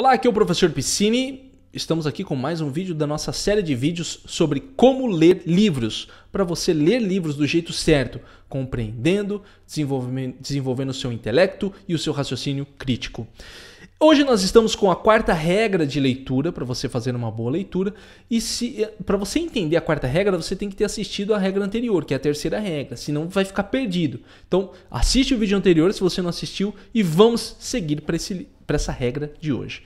Olá, aqui é o professor Piscini. Estamos aqui com mais um vídeo da nossa série de vídeos sobre como ler livros, para você ler livros do jeito certo, compreendendo, desenvolvendo, desenvolvendo o seu intelecto e o seu raciocínio crítico. Hoje nós estamos com a quarta regra de leitura para você fazer uma boa leitura e se eh, para você entender a quarta regra você tem que ter assistido a regra anterior, que é a terceira regra, senão vai ficar perdido. Então assiste o vídeo anterior se você não assistiu e vamos seguir para essa regra de hoje.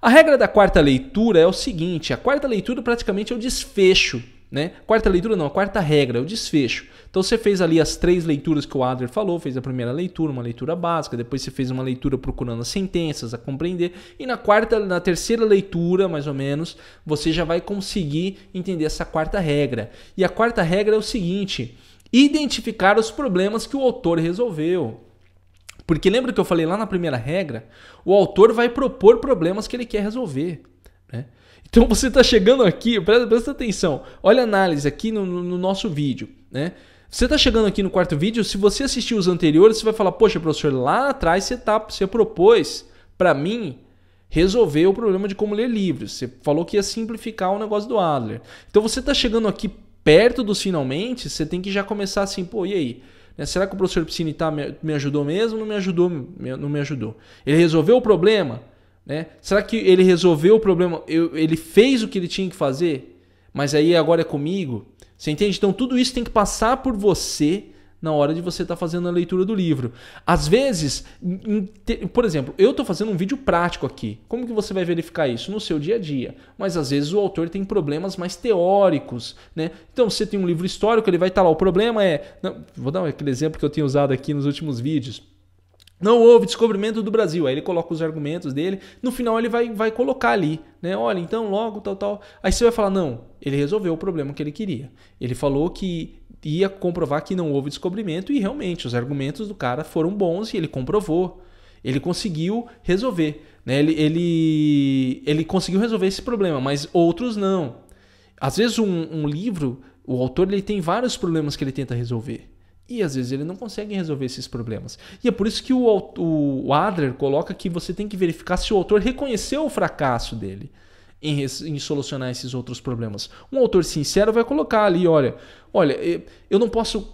A regra da quarta leitura é o seguinte: a quarta leitura praticamente é o desfecho né? Quarta leitura não, a quarta regra, o desfecho. Então você fez ali as três leituras que o Adler falou, fez a primeira leitura, uma leitura básica, depois você fez uma leitura procurando as sentenças, a compreender, e na quarta, na terceira leitura, mais ou menos, você já vai conseguir entender essa quarta regra. E a quarta regra é o seguinte: identificar os problemas que o autor resolveu. Porque lembra que eu falei lá na primeira regra, o autor vai propor problemas que ele quer resolver, né? Então você está chegando aqui, presta, presta, atenção, olha a análise aqui no, no nosso vídeo, né? Você está chegando aqui no quarto vídeo, se você assistiu os anteriores, você vai falar, poxa, professor, lá atrás você, tá, você propôs para mim resolver o problema de como ler livros. Você falou que ia simplificar o negócio do Adler. Então você está chegando aqui perto dos finalmente, você tem que já começar assim, pô, e aí? Né, será que o professor Piscini tá, me, me ajudou mesmo? Não me ajudou, me, não me ajudou. Ele resolveu o problema? Né? Será que ele resolveu o problema? Eu, ele fez o que ele tinha que fazer? Mas aí agora é comigo? Você entende? Então tudo isso tem que passar por você na hora de você estar tá fazendo a leitura do livro. Às vezes, por exemplo, eu estou fazendo um vídeo prático aqui. Como que você vai verificar isso? No seu dia a dia. Mas às vezes o autor tem problemas mais teóricos, né? Então você tem um livro histórico, ele vai estar tá lá. O problema é. Não, vou dar aquele exemplo que eu tenho usado aqui nos últimos vídeos não houve descobrimento do Brasil. Aí ele coloca os argumentos dele. No final ele vai, vai colocar ali, né? Olha, então logo tal tal. Aí você vai falar não, ele resolveu o problema que ele queria. Ele falou que ia comprovar que não houve descobrimento e realmente os argumentos do cara foram bons e ele comprovou. Ele conseguiu resolver, né? Ele ele ele conseguiu resolver esse problema, mas outros não. Às vezes um, um livro, o autor ele tem vários problemas que ele tenta resolver. E às vezes ele não consegue resolver esses problemas. E é por isso que o, o Adler coloca que você tem que verificar se o autor reconheceu o fracasso dele em, em, solucionar esses outros problemas. Um autor sincero vai colocar ali, olha, olha, eu não posso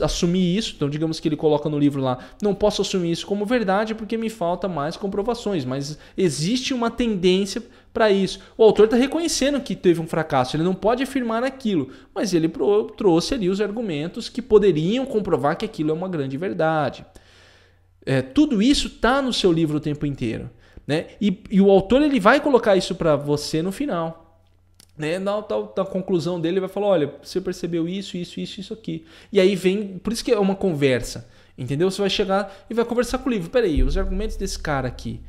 assumir isso, então digamos que ele coloca no livro lá, não posso assumir isso como verdade porque me falta mais comprovações, mas existe uma tendência para isso. O autor está reconhecendo que teve um fracasso, ele não pode afirmar aquilo, mas ele trouxe ali os argumentos que poderiam comprovar que aquilo é uma grande verdade. É, tudo isso está no seu livro o tempo inteiro. Né? E, e o autor ele vai colocar isso para você no final. Né? Na, na, na, conclusão dele, ele vai falar: olha, você percebeu isso, isso, isso, isso aqui. E aí vem. Por isso que é uma conversa. Entendeu? Você vai chegar e vai conversar com o livro. Peraí, os argumentos desse cara aqui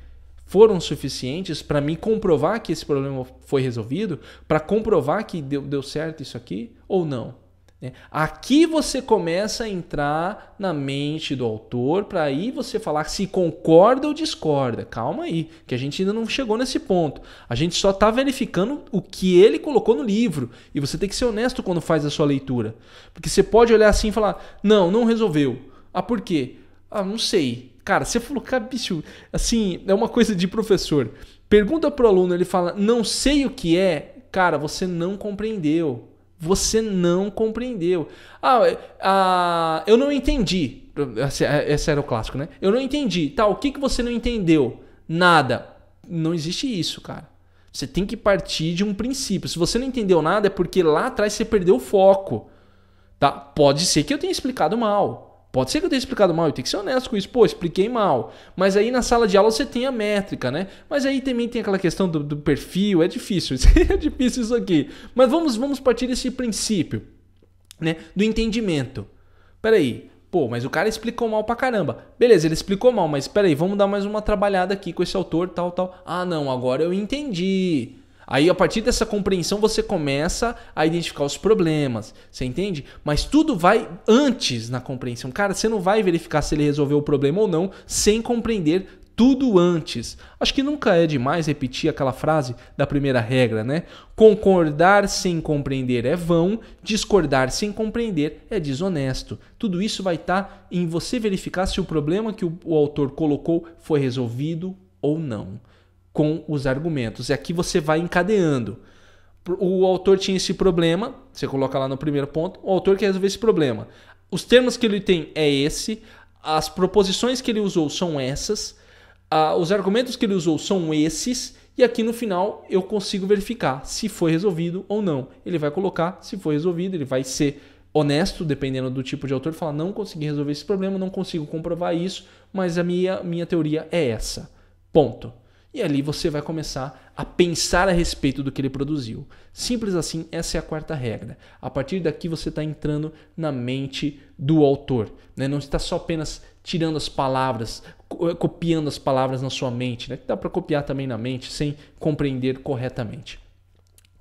foram suficientes para mim comprovar que esse problema foi resolvido? Para comprovar que deu, deu certo isso aqui? Ou não? Né? Aqui você começa a entrar na mente do autor para aí você falar se concorda ou discorda. Calma aí, que a gente ainda não chegou nesse ponto. A gente só está verificando o que ele colocou no livro. E você tem que ser honesto quando faz a sua leitura. Porque você pode olhar assim e falar: não, não resolveu. Ah, por quê? Ah, não sei. Cara, você falou, cara, é bicho, assim, é uma coisa de professor. Pergunta pro aluno, ele fala, não sei o que é. Cara, você não compreendeu. Você não compreendeu. Ah, é, eu não entendi. É, esse era o clássico, né? Eu não entendi. Tá, o que, que você não entendeu? Nada. Não existe isso, cara. Você tem que partir de um princípio. Se você não entendeu nada, é porque lá atrás você perdeu o foco. Tá? Pode ser que eu tenha explicado mal. Pode ser que eu tenha explicado mal, eu tenho que ser honesto com isso. Pô, expliquei mal. Mas aí na sala de aula você tem a métrica, né? Mas aí também tem aquela questão do, do perfil, é difícil, é difícil isso aqui. Mas vamos, vamos partir desse princípio, né? Do entendimento. Peraí, Pô, mas o cara explicou mal pra caramba. Beleza, ele explicou mal, mas peraí, vamos dar mais uma trabalhada aqui com esse autor, tal, tal. Ah, não, agora eu entendi. Aí, a partir dessa compreensão, você começa a identificar os problemas, você entende? Mas tudo vai antes na compreensão. Cara, você não vai verificar se ele resolveu o problema ou não sem compreender tudo antes. Acho que nunca é demais repetir aquela frase da primeira regra, né? Concordar sem compreender é vão, discordar sem compreender é desonesto. Tudo isso vai estar tá em você verificar se o problema que o, o autor colocou foi resolvido ou não com os argumentos. E aqui você vai encadeando. O autor tinha esse problema, você coloca lá no primeiro ponto, o autor quer resolver esse problema. Os termos que ele tem é esse, as proposições que ele usou são essas, os argumentos que ele usou são esses, e aqui no final eu consigo verificar se foi resolvido ou não. Ele vai colocar se foi resolvido, ele vai ser honesto, dependendo do tipo de autor, falar: não consegui resolver esse problema, não consigo comprovar isso, mas a minha, minha teoria é essa. Ponto. E ali você vai começar a pensar a respeito do que ele produziu. Simples assim, essa é a quarta regra. A partir daqui você está entrando na mente do autor. Né? Não está só apenas tirando as palavras, eh, copiando as palavras na sua mente, né? que dá para copiar também na mente sem compreender corretamente.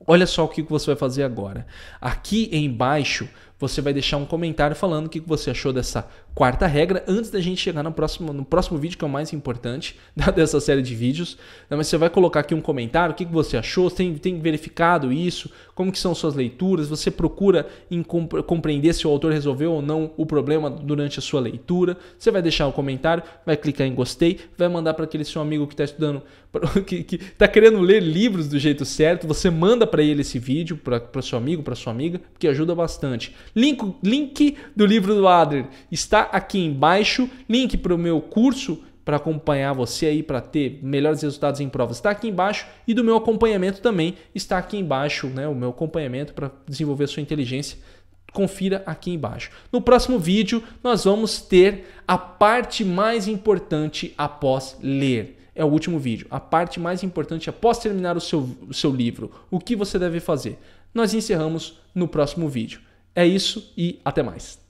Olha só o que você vai fazer agora. Aqui embaixo você vai deixar um comentário falando o que você achou dessa quarta regra antes da gente chegar no próximo, no próximo vídeo, que é o mais importante dessa série de vídeos. Né, mas você vai colocar aqui um comentário, o que você achou, tem, tem verificado isso, como que são suas leituras, você procura compreender se o autor resolveu ou não o problema durante a sua leitura. Você vai deixar um comentário, vai clicar em gostei, vai mandar para aquele seu amigo que está estudando, que está querendo ler livros do jeito certo, você manda para ele esse vídeo, para seu amigo, para sua amiga, que ajuda bastante. Link, link do livro do Adler está aqui embaixo. Link para o meu curso para acompanhar você aí para ter melhores resultados em provas está aqui embaixo e do meu acompanhamento também está aqui embaixo, né? O meu acompanhamento para desenvolver a sua inteligência confira aqui embaixo. No próximo vídeo, nós vamos ter a parte mais importante após ler. É o último vídeo. A parte mais importante após terminar o seu, o seu livro. O que você deve fazer? Nós encerramos no próximo vídeo. É isso e até mais.